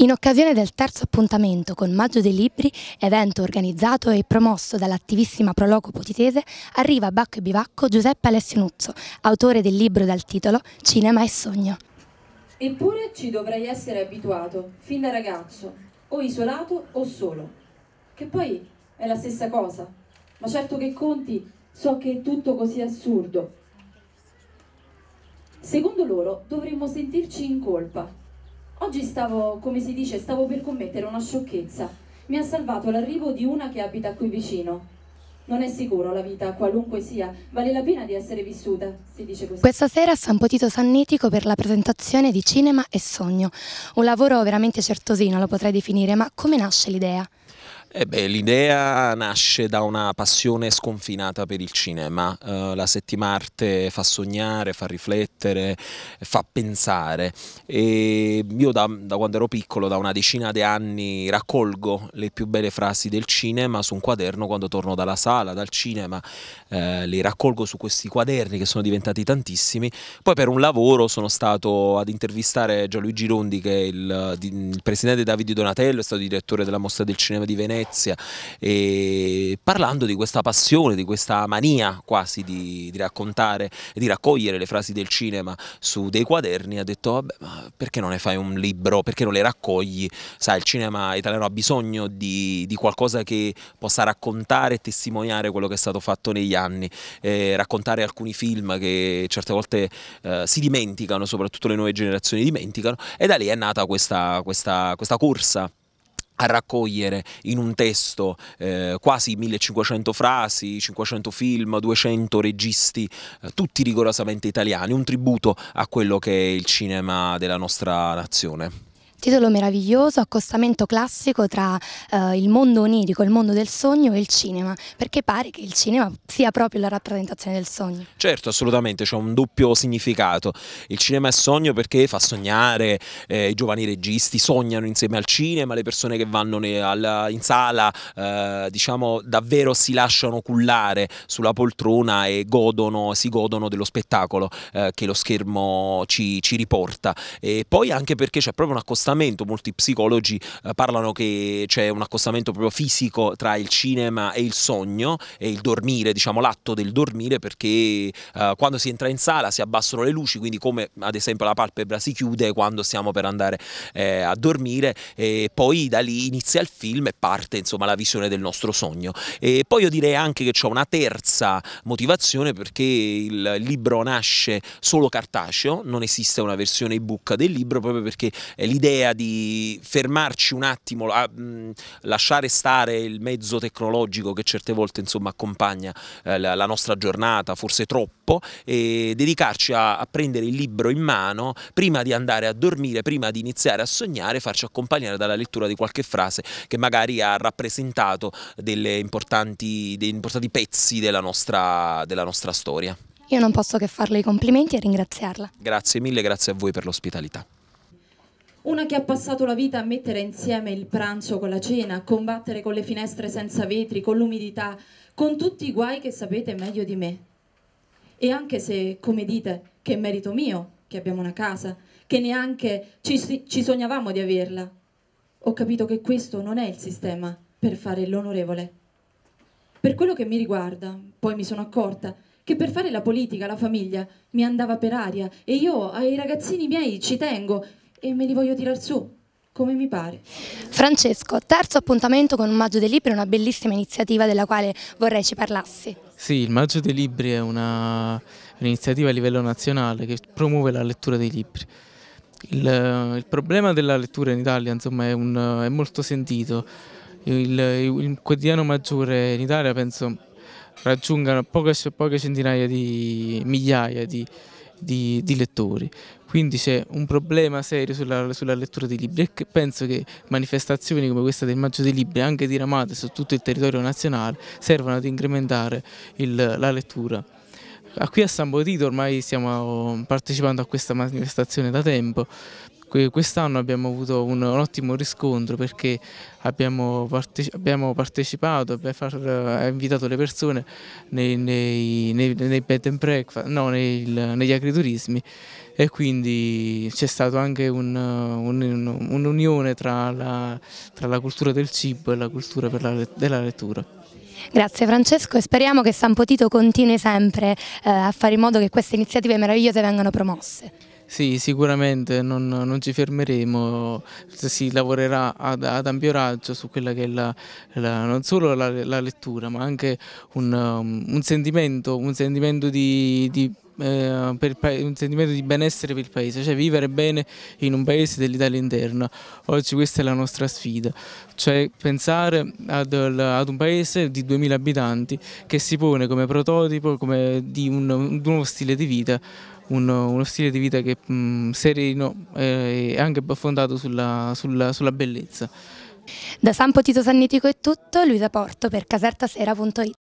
In occasione del terzo appuntamento con Maggio dei Libri, evento organizzato e promosso dall'attivissima Proloco Potitese, arriva a Bacco e Bivacco Giuseppe Alessinuzzo, autore del libro dal titolo Cinema e Sogno. Eppure ci dovrei essere abituato, fin da ragazzo, o isolato o solo, che poi è la stessa cosa, ma certo che conti, so che è tutto così assurdo. Secondo loro dovremmo sentirci in colpa Oggi stavo, come si dice, stavo per commettere una sciocchezza. Mi ha salvato l'arrivo di una che abita qui vicino. Non è sicuro la vita, qualunque sia, vale la pena di essere vissuta, si dice così. Questa sera a San Potito Sannitico per la presentazione di Cinema e Sogno, un lavoro veramente certosino lo potrei definire, ma come nasce l'idea? Eh beh, l'idea nasce da una passione sconfinata per il cinema. Uh, la settima arte fa sognare, fa riflettere, fa pensare. E io da, da quando ero piccolo, da una decina di anni, raccolgo le più belle frasi del cinema su un quaderno quando torno dalla sala, dal cinema, eh, le raccolgo su questi quaderni che sono diventati tantissimi. Poi per un lavoro sono stato ad intervistare Gianluigi Rondi, che è il, il presidente Davide Donatello, è stato direttore della Mostra del Cinema di Venezia e parlando di questa passione, di questa mania quasi di, di raccontare e di raccogliere le frasi del cinema su dei quaderni, ha detto vabbè ma perché non ne fai un libro, perché non le raccogli, sai il cinema italiano ha bisogno di, di qualcosa che possa raccontare e testimoniare quello che è stato fatto negli anni, eh, raccontare alcuni film che certe volte eh, si dimenticano, soprattutto le nuove generazioni dimenticano, e da lì è nata questa, questa, questa corsa a raccogliere in un testo eh, quasi 1500 frasi, 500 film, 200 registi, eh, tutti rigorosamente italiani, un tributo a quello che è il cinema della nostra nazione titolo meraviglioso, accostamento classico tra eh, il mondo onirico, il mondo del sogno e il cinema, perché pare che il cinema sia proprio la rappresentazione del sogno. Certo, assolutamente, c'è un doppio significato. Il cinema è sogno perché fa sognare, eh, i giovani registi sognano insieme al cinema, le persone che vanno ne, alla, in sala eh, diciamo davvero si lasciano cullare sulla poltrona e godono, si godono dello spettacolo eh, che lo schermo ci, ci riporta. E poi anche perché c'è proprio un accostamento accostamento, molti psicologi eh, parlano che c'è un accostamento proprio fisico tra il cinema e il sogno e il dormire, diciamo l'atto del dormire perché eh, quando si entra in sala si abbassano le luci, quindi come ad esempio la palpebra si chiude quando stiamo per andare eh, a dormire e poi da lì inizia il film e parte insomma la visione del nostro sogno. E poi io direi anche che c'è una terza motivazione perché il libro nasce solo cartaceo, non esiste una versione ebook del libro proprio perché eh, l'idea l'idea di fermarci un attimo, a, mh, lasciare stare il mezzo tecnologico che certe volte insomma, accompagna eh, la, la, nostra giornata, forse troppo, e dedicarci a, a, prendere il libro in mano prima di andare a dormire, prima di iniziare a sognare, farci accompagnare dalla lettura di qualche frase che magari ha rappresentato degli importanti, importanti pezzi della nostra, della nostra storia. Io non posso che farle i complimenti e ringraziarla. Grazie mille, grazie a voi per l'ospitalità. Una che ha passato la vita a mettere insieme il pranzo con la cena, a combattere con le finestre senza vetri, con l'umidità, con tutti i guai che sapete meglio di me. E anche se, come dite, che è merito mio, che abbiamo una casa, che neanche ci, ci sognavamo di averla, ho capito che questo non è il sistema per fare l'onorevole. Per quello che mi riguarda, poi mi sono accorta che per fare la politica, la famiglia, mi andava per aria e io ai ragazzini miei ci tengo e me li voglio tirar su, come mi pare. Francesco, terzo appuntamento con un Maggio dei Libri, una bellissima iniziativa della quale vorrei ci parlassi. Sì, il Maggio dei Libri è un'iniziativa a livello nazionale che promuove la lettura dei libri. Il, eh, il problema della lettura in Italia insomma, è, un, è molto sentito. Il, il, quotidiano maggiore in Italia penso raggiunga poche, poche centinaia di migliaia di di, di lettori. Quindi c'è un problema serio sulla, sulla lettura dei libri e penso che manifestazioni come questa del Maggio dei Libri, anche diramate su tutto il territorio nazionale, servano ad incrementare il, la lettura. Qui a San Bodito ormai stiamo partecipando a questa manifestazione da tempo Quest'anno abbiamo avuto un, un, ottimo riscontro perché abbiamo, parte, abbiamo partecipato, abbiamo far, eh, invitato le persone nei, nei, nei, nei bed and breakfast, no, negli agriturismi e quindi c'è stata anche un'unione un, un tra, la, tra la cultura del cibo e la cultura la, della lettura. Grazie Francesco e speriamo che San Potito continui sempre eh, a fare in modo che queste iniziative meravigliose vengano promosse. Sì, sicuramente non, non, ci fermeremo, si lavorerà ad, ad, ampio raggio su quella che è la, la, non solo la, la, lettura ma anche un, um, un sentimento, un sentimento di, di eh, per un sentimento di benessere per il paese, cioè vivere bene in un paese dell'Italia interna. Oggi questa è la nostra sfida, cioè pensare ad, ad un paese di 2000 abitanti che si pone come prototipo come di un, un nuovo stile di vita uno, uno, stile di vita che mh, sereno eh, e eh, anche fondato sulla, sulla, sulla bellezza. Da San Potito Sannitico è tutto, Luisa Porto per casertasera.it